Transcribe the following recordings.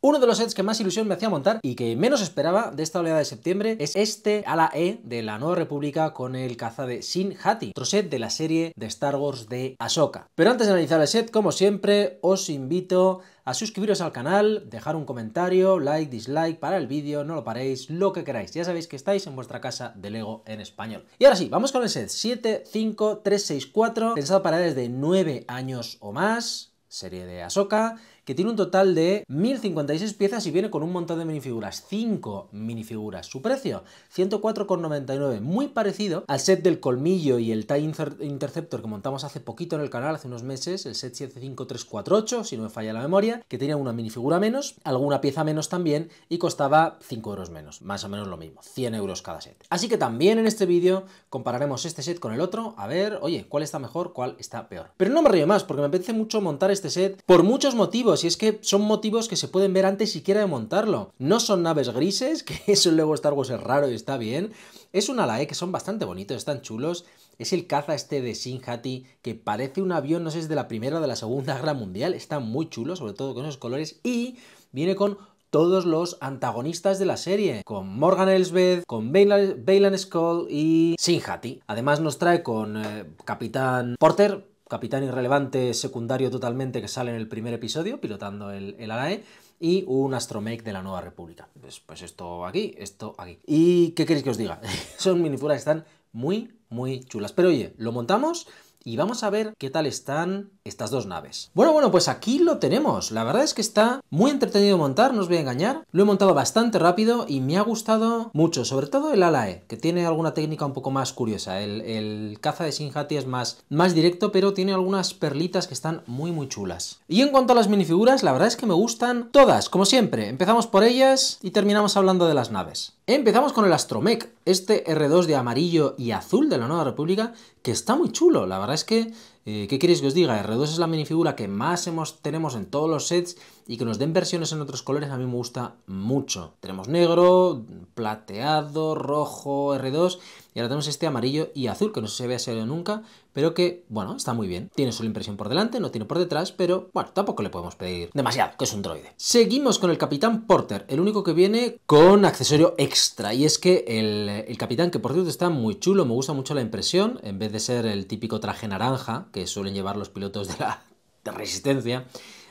Uno de los sets que más ilusión me hacía montar y que menos esperaba de esta oleada de septiembre es este ala E de la Nueva República con el caza de Sin Hati, otro set de la serie de Star Wars de Ahsoka. Pero antes de analizar el set, como siempre, os invito a suscribiros al canal, dejar un comentario, like, dislike para el vídeo, no lo paréis, lo que queráis. Ya sabéis que estáis en vuestra casa de Lego en español. Y ahora sí, vamos con el set 75364, pensado para desde de 9 años o más, serie de Ahsoka, que tiene un total de 1056 piezas y viene con un montón de minifiguras, 5 minifiguras. Su precio, 104,99, muy parecido al set del colmillo y el TIE Interceptor que montamos hace poquito en el canal, hace unos meses, el set 75348, si no me falla la memoria, que tenía una minifigura menos, alguna pieza menos también y costaba 5 euros menos, más o menos lo mismo, 100 euros cada set. Así que también en este vídeo compararemos este set con el otro, a ver, oye, cuál está mejor, cuál está peor. Pero no me río más, porque me apetece mucho montar este set por muchos motivos, y es que son motivos que se pueden ver antes siquiera de montarlo. No son naves grises, que eso luego Star Wars es raro y está bien. Es un alae que son bastante bonitos, están chulos. Es el caza este de Sinhati que parece un avión, no sé es de la Primera o de la Segunda Guerra Mundial. Está muy chulo, sobre todo con esos colores. Y viene con todos los antagonistas de la serie, con Morgan Elsbeth, con Bailan Skull y Sinhati. Además nos trae con eh, Capitán Porter, capitán irrelevante secundario totalmente que sale en el primer episodio, pilotando el, el y un astromake de la Nueva República. Pues, esto aquí, esto aquí. ¿Y qué queréis que os diga? Son minifiguras que están muy, muy chulas. Pero oye, lo montamos y vamos a ver qué tal están estas dos naves. Bueno, bueno, pues aquí lo tenemos. La verdad es que está muy entretenido montar, no os voy a engañar. Lo he montado bastante rápido y me ha gustado mucho, sobre todo el Alae, que tiene alguna técnica un poco más curiosa. El, caza de Sinjati es más, más directo, pero tiene algunas perlitas que están muy, muy chulas. Y en cuanto a las minifiguras, la verdad es que me gustan todas, como siempre. Empezamos por ellas y terminamos hablando de las naves. Empezamos con el Astromech, este R2 de amarillo y azul de la Nueva República, que está muy chulo. La verdad es que eh, ¿Qué queréis que os diga? R2 es la minifigura que más hemos, tenemos en todos los sets y que nos den versiones en otros colores a mí me gusta mucho. Tenemos negro, plateado, rojo, R2 y ahora tenemos este amarillo y azul que no se había salido nunca, pero que, bueno, está muy bien. Tiene solo impresión por delante, no tiene por detrás, pero bueno, tampoco le podemos pedir demasiado, que es un droide. Seguimos con el Capitán Porter, el único que viene con accesorio extra, y es que el, Capitán, que por cierto está muy chulo, me gusta mucho la impresión, en vez de ser el típico traje naranja que suelen llevar los pilotos de la resistencia,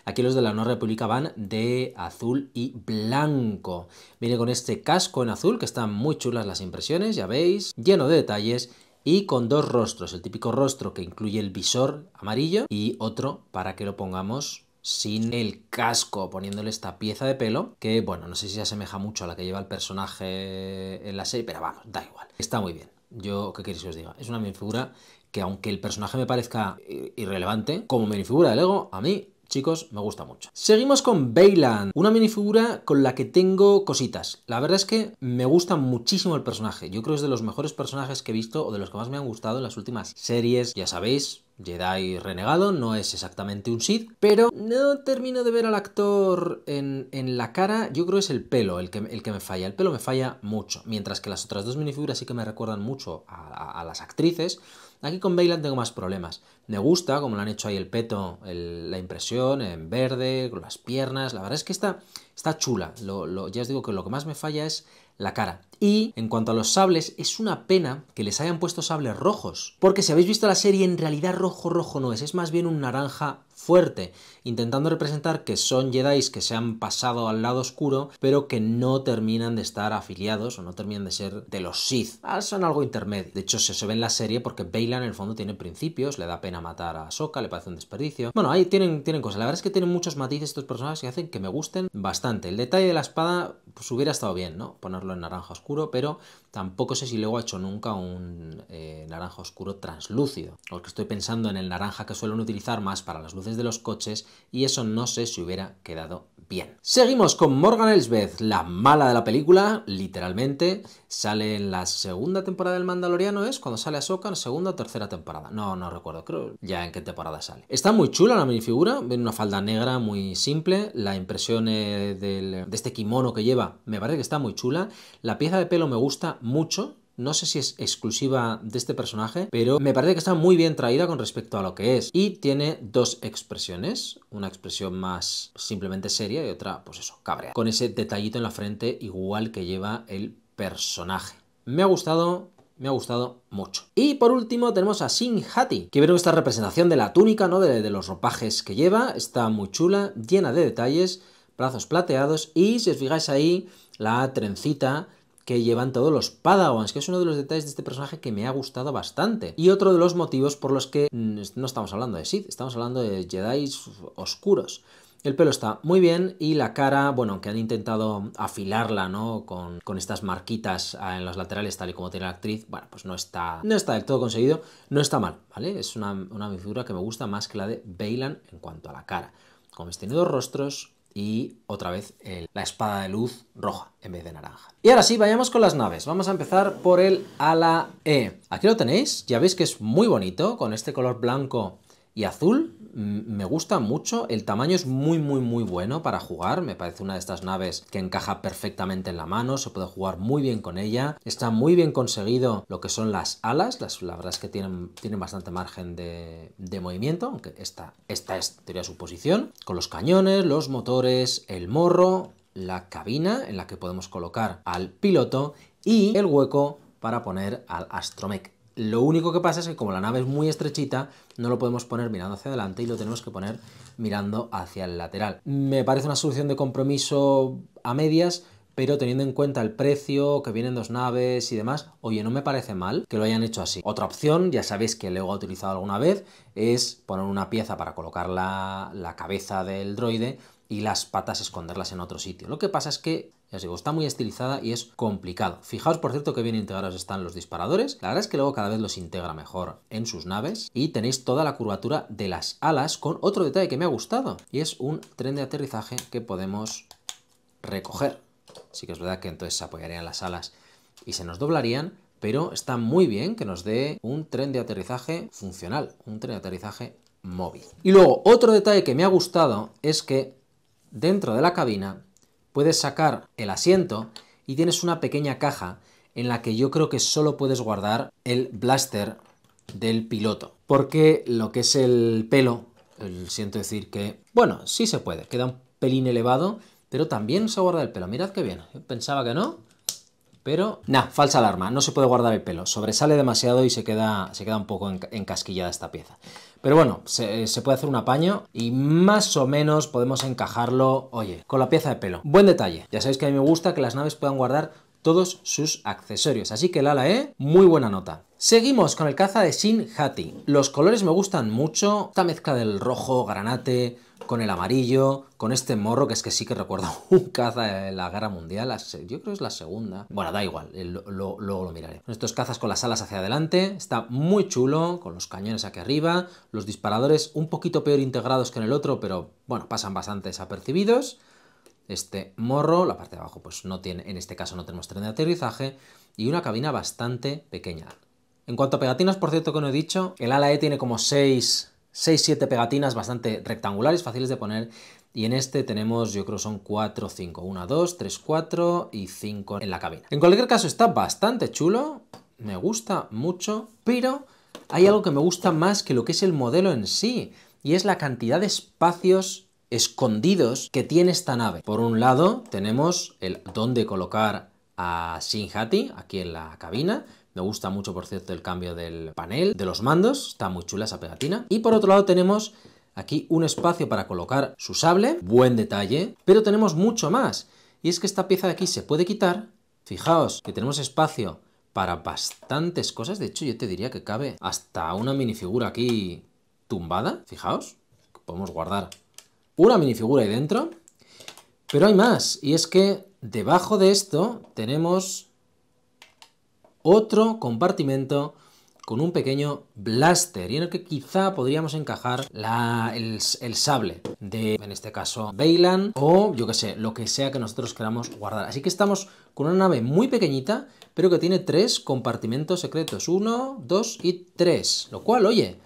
Aquí los de la Honor república van de azul y blanco. Viene con este casco en azul, que están muy chulas las impresiones, ya veis, lleno de detalles y con dos rostros, el típico rostro que incluye el visor amarillo y otro para que lo pongamos sin el casco, poniéndole esta pieza de pelo, que bueno, no sé si se asemeja mucho a la que lleva el personaje en la serie, pero vamos, da igual. Está muy bien. Yo, ¿qué queréis que os diga? Es una minifigura que aunque el personaje me parezca eh, irrelevante, como minifigura de Lego, a mí Chicos, me gusta mucho. Seguimos con Bailan, una minifigura con la que tengo cositas. La verdad es que me gusta muchísimo el personaje. Yo creo que es de los mejores personajes que he visto o de los que más me han gustado en las últimas series. Ya sabéis, Jedi renegado, no es exactamente un Sid, pero no termino de ver al actor en, la cara, yo creo que es el pelo el que, el que, me falla, el pelo me falla mucho, mientras que las otras dos minifiguras sí que me recuerdan mucho a, las actrices, aquí con Bailan tengo más problemas, me gusta como lo han hecho ahí el peto, la impresión en verde, con las piernas, la verdad es que está, está chula, lo, ya os digo que lo que más me falla es la cara. Y en cuanto a los sables, es una pena que les hayan puesto sables rojos, porque si habéis visto la serie, en realidad rojo rojo no es, es más bien un naranja fuerte, intentando representar que son Jedi que se han pasado al lado oscuro, pero que no terminan de estar afiliados o no terminan de ser de los Sith. Ah, son algo intermedio. De hecho, se ve en la serie porque Bailan en el fondo tiene principios, le da pena matar a Soka, le parece un desperdicio. Bueno, ahí tienen, tienen cosas. La verdad es que tienen muchos matices estos personajes que hacen que me gusten bastante. El detalle de la espada, pues hubiera estado bien, ¿no? Ponerlo en naranja oscuro, pero tampoco sé si luego ha hecho nunca un eh, naranja oscuro translúcido. Porque estoy pensando en el naranja que suelen utilizar más para las luces de los coches y eso no sé si hubiera quedado bien. Seguimos con Morgan Elsbeth, la mala de la película, literalmente. Sale en la segunda temporada del Mandaloriano, ¿es? Cuando sale Ahsoka, en segunda o tercera temporada. No, no recuerdo, creo ya en qué temporada sale. Está muy chula la minifigura, en una falda negra muy simple. La impresión eh, de este kimono que lleva me parece que está muy chula. La pieza de pelo me gusta mucho no sé si es exclusiva de este personaje, pero me parece que está muy bien traída con respecto a lo que es. Y tiene dos expresiones, una expresión más simplemente seria y otra, pues eso, cabrea. Con ese detallito en la frente igual que lleva el personaje. Me ha gustado, me ha gustado mucho. Y por último tenemos a Hati. que vieron esta representación de la túnica, ¿no? De, de, los ropajes que lleva, está muy chula, llena de detalles, brazos plateados y si os fijáis ahí, la trencita que llevan todos los Padawans, que es uno de los detalles de este personaje que me ha gustado bastante. Y otro de los motivos por los que no estamos hablando de Sith, estamos hablando de Jedi oscuros. El pelo está muy bien y la cara, bueno, aunque han intentado afilarla, ¿no? Con, estas marquitas ah, en los laterales, tal y como tiene la actriz, bueno, pues no está, no está del todo conseguido, no está mal, ¿vale? Es una, figura que me gusta más que la de Bailan en cuanto a la cara. Con tiene dos rostros, y otra vez la espada de luz roja en vez de naranja. Y ahora sí, vayamos con las naves. Vamos a empezar por el ala E. Aquí lo tenéis, ya veis que es muy bonito, con este color blanco y azul, me gusta mucho, el tamaño es muy muy muy bueno para jugar, me parece una de estas naves que encaja perfectamente en la mano, se puede jugar muy bien con ella, está muy bien conseguido lo que son las alas, las, la verdad es que tienen, tienen bastante margen de, movimiento, aunque esta, esta es, teoría su posición, con los cañones, los motores, el morro, la cabina en la que podemos colocar al piloto y el hueco para poner al astromec. Lo único que pasa es que como la nave es muy estrechita, no lo podemos poner mirando hacia adelante y lo tenemos que poner mirando hacia el lateral. Me parece una solución de compromiso a medias, pero teniendo en cuenta el precio, que vienen dos naves y demás, oye, no me parece mal que lo hayan hecho así. Otra opción, ya sabéis que luego ha utilizado alguna vez, es poner una pieza para colocar la, la cabeza del droide y las patas esconderlas en otro sitio. Lo que pasa es que, ya os digo, está muy estilizada y es complicado. Fijaos, por cierto, que bien integrados están los disparadores. La verdad es que luego cada vez los integra mejor en sus naves y tenéis toda la curvatura de las alas con otro detalle que me ha gustado y es un tren de aterrizaje que podemos recoger. Sí que es verdad que entonces se apoyarían las alas y se nos doblarían, pero está muy bien que nos dé un tren de aterrizaje funcional, un tren de aterrizaje móvil. Y luego, otro detalle que me ha gustado es que Dentro de la cabina puedes sacar el asiento y tienes una pequeña caja en la que yo creo que solo puedes guardar el blaster del piloto. Porque lo que es el pelo, siento decir que, bueno, sí se puede, queda un pelín elevado, pero también se guarda el pelo. Mirad que bien, pensaba que no, pero, nah, falsa alarma, no se puede guardar el pelo, sobresale demasiado y se queda, se queda un poco encasquillada esta pieza. Pero bueno, se, puede hacer un apaño y más o menos podemos encajarlo, oye, con la pieza de pelo. Buen detalle, ya sabéis que a mí me gusta que las naves puedan guardar todos sus accesorios, así que el ala ¿eh? muy buena nota. Seguimos con el caza de Shin Hati. Los colores me gustan mucho, esta mezcla del rojo, granate, con el amarillo, con este morro, que es que sí que recuerdo un caza de la guerra mundial, yo creo que es la segunda. Bueno, da igual, luego lo, miraré. Estos cazas con las alas hacia adelante, está muy chulo, con los cañones aquí arriba, los disparadores un poquito peor integrados que en el otro, pero bueno, pasan bastante desapercibidos. Este morro, la parte de abajo pues no tiene, en este caso no tenemos tren de aterrizaje, y una cabina bastante pequeña. En cuanto a pegatinas, por cierto que no he dicho, el ala E tiene como 6 6-7 pegatinas bastante rectangulares, fáciles de poner. Y en este tenemos, yo creo son 4, 5. 1, 2, 3, 4 y 5 en la cabina. En cualquier caso está bastante chulo, me gusta mucho, pero hay algo que me gusta más que lo que es el modelo en sí. Y es la cantidad de espacios escondidos que tiene esta nave. Por un lado tenemos el dónde colocar a Shin Hati, aquí en la cabina, me gusta mucho, por cierto, el cambio del panel, de los mandos. Está muy chula esa pegatina. Y por otro lado tenemos aquí un espacio para colocar su sable. Buen detalle. Pero tenemos mucho más. Y es que esta pieza de aquí se puede quitar. Fijaos que tenemos espacio para bastantes cosas. De hecho, yo te diría que cabe hasta una minifigura aquí tumbada. Fijaos. podemos guardar una minifigura ahí dentro. Pero hay más. Y es que debajo de esto tenemos otro compartimento con un pequeño blaster y en el que quizá podríamos encajar el, sable de, en este caso, Bailan o yo que sé, lo que sea que nosotros queramos guardar. Así que estamos con una nave muy pequeñita, pero que tiene tres compartimentos secretos, uno, dos y tres, lo cual, oye,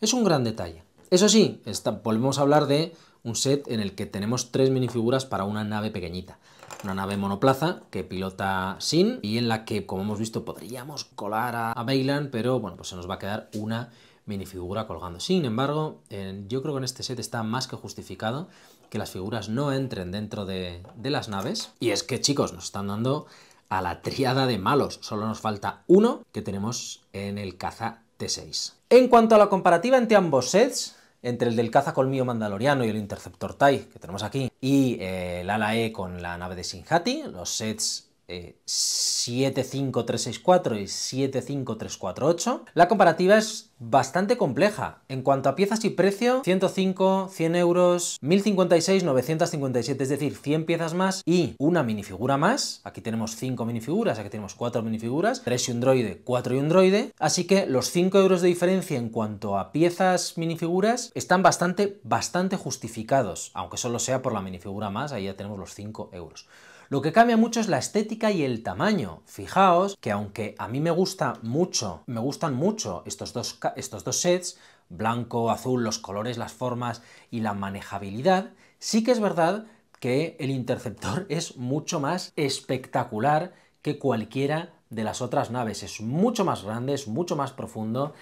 es un gran detalle. Eso sí, volvemos a hablar de un set en el que tenemos tres minifiguras para una nave pequeñita una nave monoplaza que pilota Sin y en la que, como hemos visto, podríamos colar a, Bailan, pero bueno, pues se nos va a quedar una minifigura colgando. Sin embargo, yo creo que en este set está más que justificado que las figuras no entren dentro de, de las naves. Y es que, chicos, nos están dando a la triada de malos. Solo nos falta uno que tenemos en el caza T6. En cuanto a la comparativa entre ambos sets, entre el del caza colmío mandaloriano y el interceptor TIE que tenemos aquí, y el ala E con la nave de Sinjati, los sets 6 eh, 75364 y 75348. La comparativa es bastante compleja. En cuanto a piezas y precio, 105, 100 euros, 1056, 957, es decir, 100 piezas más y una minifigura más. Aquí tenemos 5 minifiguras, aquí tenemos 4 minifiguras, 3 y un droide, 4 y un droide. Así que los 5 euros de diferencia en cuanto a piezas minifiguras están bastante, bastante justificados, aunque solo sea por la minifigura más, ahí ya tenemos los 5 euros. Lo que cambia mucho es la estética y el tamaño. Fijaos que aunque a mí me gusta mucho, me gustan mucho estos dos, estos dos sets, blanco, azul, los colores, las formas y la manejabilidad, sí que es verdad que el interceptor es mucho más espectacular que cualquiera de las otras naves. Es mucho más grande, es mucho más profundo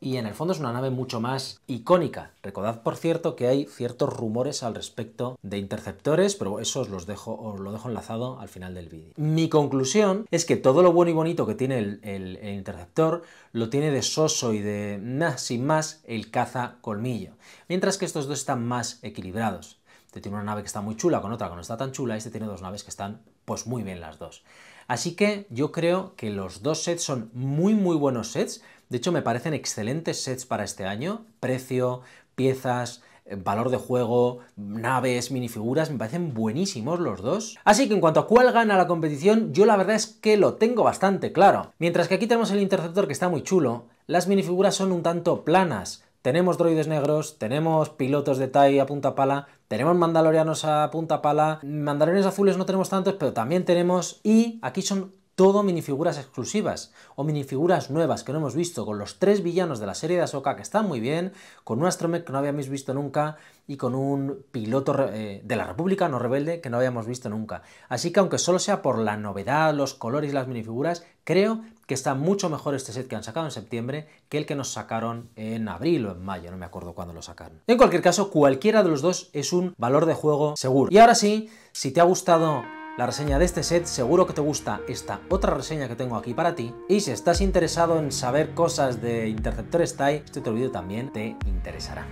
y en el fondo es una nave mucho más icónica. Recordad, por cierto, que hay ciertos rumores al respecto de interceptores, pero eso os, los dejo, os lo dejo enlazado al final del vídeo. Mi conclusión es que todo lo bueno y bonito que tiene el, interceptor lo tiene de soso y de, sin más, el caza colmillo, mientras que estos dos están más equilibrados. Este tiene una nave que está muy chula con otra que no está tan chula, y este tiene dos naves que están pues muy bien las dos. Así que yo creo que los dos sets son muy muy buenos sets, de hecho, me parecen excelentes sets para este año. Precio, piezas, eh, valor de juego, naves, minifiguras, me parecen buenísimos los dos. Así que en cuanto a cuál gana la competición, yo la verdad es que lo tengo bastante claro. Mientras que aquí tenemos el interceptor que está muy chulo, las minifiguras son un tanto planas. Tenemos droides negros, tenemos pilotos de TIE a punta pala, tenemos mandalorianos a punta pala, mandalorianos azules no tenemos tantos, pero también tenemos... Y aquí son todo minifiguras exclusivas o minifiguras nuevas que no hemos visto, con los tres villanos de la serie de Ahsoka que están muy bien, con un astromech que no habíamos visto nunca y con un piloto eh, de la República, no rebelde, que no habíamos visto nunca. Así que aunque solo sea por la novedad, los colores y las minifiguras, creo que está mucho mejor este set que han sacado en septiembre que el que nos sacaron en abril o en mayo, no me acuerdo cuándo lo sacaron. En cualquier caso, cualquiera de los dos es un valor de juego seguro. Y ahora sí, si te ha gustado la reseña de este set seguro que te gusta esta otra reseña que tengo aquí para ti. Y si estás interesado en saber cosas de Interceptor Style, este otro vídeo también te interesará.